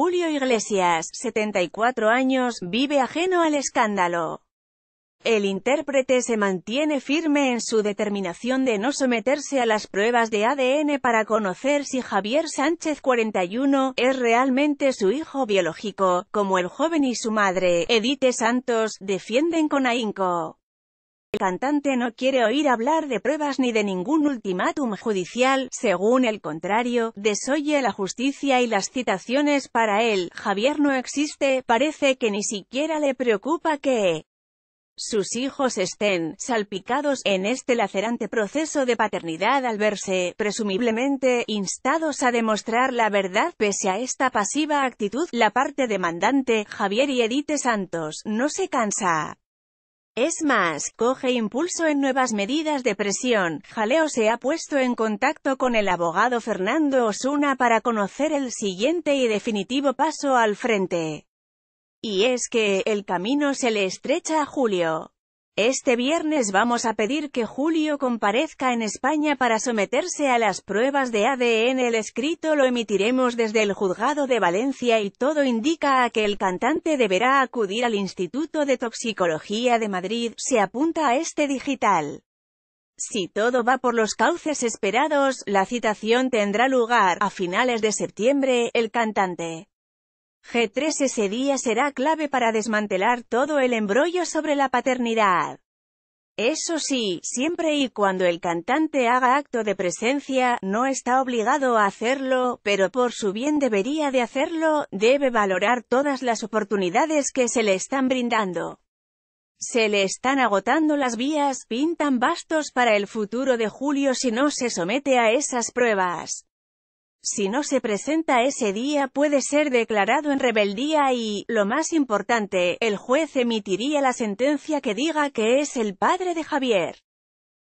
Julio Iglesias, 74 años, vive ajeno al escándalo. El intérprete se mantiene firme en su determinación de no someterse a las pruebas de ADN para conocer si Javier Sánchez 41 es realmente su hijo biológico, como el joven y su madre, Edith e. Santos, defienden con ahínco. El cantante no quiere oír hablar de pruebas ni de ningún ultimátum judicial, según el contrario, desoye la justicia y las citaciones para él, Javier no existe, parece que ni siquiera le preocupa que sus hijos estén salpicados en este lacerante proceso de paternidad al verse, presumiblemente, instados a demostrar la verdad. Pese a esta pasiva actitud, la parte demandante, Javier y Edith Santos, no se cansa es más, coge impulso en nuevas medidas de presión. Jaleo se ha puesto en contacto con el abogado Fernando Osuna para conocer el siguiente y definitivo paso al frente. Y es que, el camino se le estrecha a Julio. Este viernes vamos a pedir que Julio comparezca en España para someterse a las pruebas de ADN. El escrito lo emitiremos desde el juzgado de Valencia y todo indica a que el cantante deberá acudir al Instituto de Toxicología de Madrid, se apunta a este digital. Si todo va por los cauces esperados, la citación tendrá lugar, a finales de septiembre, el cantante. G3 ese día será clave para desmantelar todo el embrollo sobre la paternidad. Eso sí, siempre y cuando el cantante haga acto de presencia, no está obligado a hacerlo, pero por su bien debería de hacerlo, debe valorar todas las oportunidades que se le están brindando. Se le están agotando las vías, pintan bastos para el futuro de Julio si no se somete a esas pruebas si no se presenta ese día puede ser declarado en rebeldía y, lo más importante, el juez emitiría la sentencia que diga que es el padre de Javier.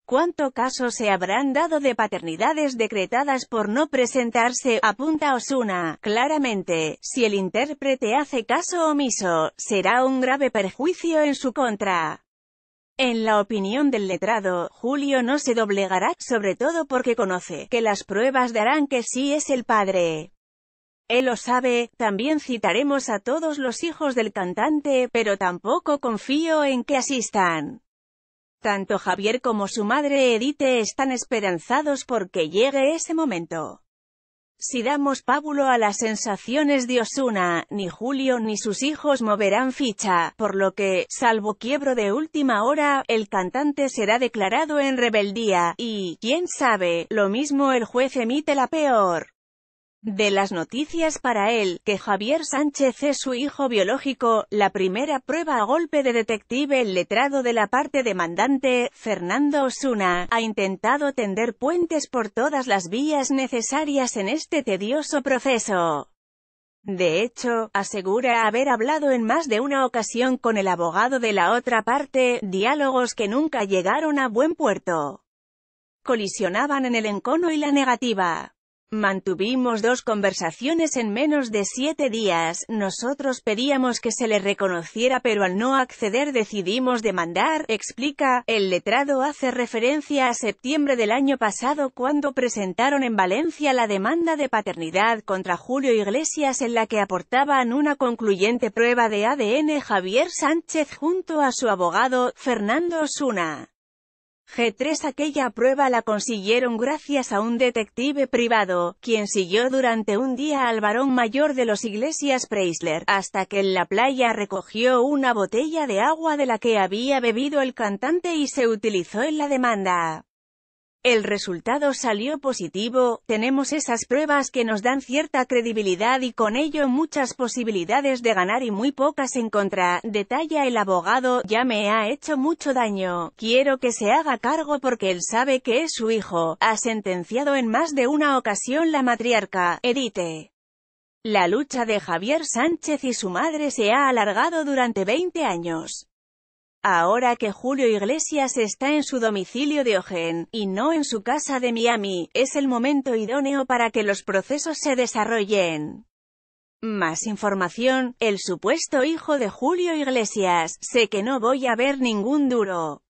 ¿Cuánto caso se habrán dado de paternidades decretadas por no presentarse? Apunta Osuna. Claramente, si el intérprete hace caso omiso, será un grave perjuicio en su contra. En la opinión del letrado, Julio no se doblegará, sobre todo porque conoce que las pruebas darán que sí es el padre. Él lo sabe, también citaremos a todos los hijos del cantante, pero tampoco confío en que asistan. Tanto Javier como su madre Edith están esperanzados porque llegue ese momento. Si damos pábulo a las sensaciones de Osuna, ni Julio ni sus hijos moverán ficha, por lo que, salvo quiebro de última hora, el cantante será declarado en rebeldía, y, quién sabe, lo mismo el juez emite la peor. De las noticias para él, que Javier Sánchez es su hijo biológico, la primera prueba a golpe de detective el letrado de la parte demandante, Fernando Osuna, ha intentado tender puentes por todas las vías necesarias en este tedioso proceso. De hecho, asegura haber hablado en más de una ocasión con el abogado de la otra parte, diálogos que nunca llegaron a buen puerto. Colisionaban en el encono y la negativa. Mantuvimos dos conversaciones en menos de siete días, nosotros pedíamos que se le reconociera pero al no acceder decidimos demandar, explica, el letrado hace referencia a septiembre del año pasado cuando presentaron en Valencia la demanda de paternidad contra Julio Iglesias en la que aportaban una concluyente prueba de ADN Javier Sánchez junto a su abogado, Fernando Osuna. G3 Aquella prueba la consiguieron gracias a un detective privado, quien siguió durante un día al varón mayor de los Iglesias Preisler, hasta que en la playa recogió una botella de agua de la que había bebido el cantante y se utilizó en la demanda. El resultado salió positivo, tenemos esas pruebas que nos dan cierta credibilidad y con ello muchas posibilidades de ganar y muy pocas en contra, detalla el abogado, ya me ha hecho mucho daño, quiero que se haga cargo porque él sabe que es su hijo, ha sentenciado en más de una ocasión la matriarca, edite. La lucha de Javier Sánchez y su madre se ha alargado durante 20 años. Ahora que Julio Iglesias está en su domicilio de Ogen, y no en su casa de Miami, es el momento idóneo para que los procesos se desarrollen. Más información, el supuesto hijo de Julio Iglesias, sé que no voy a ver ningún duro.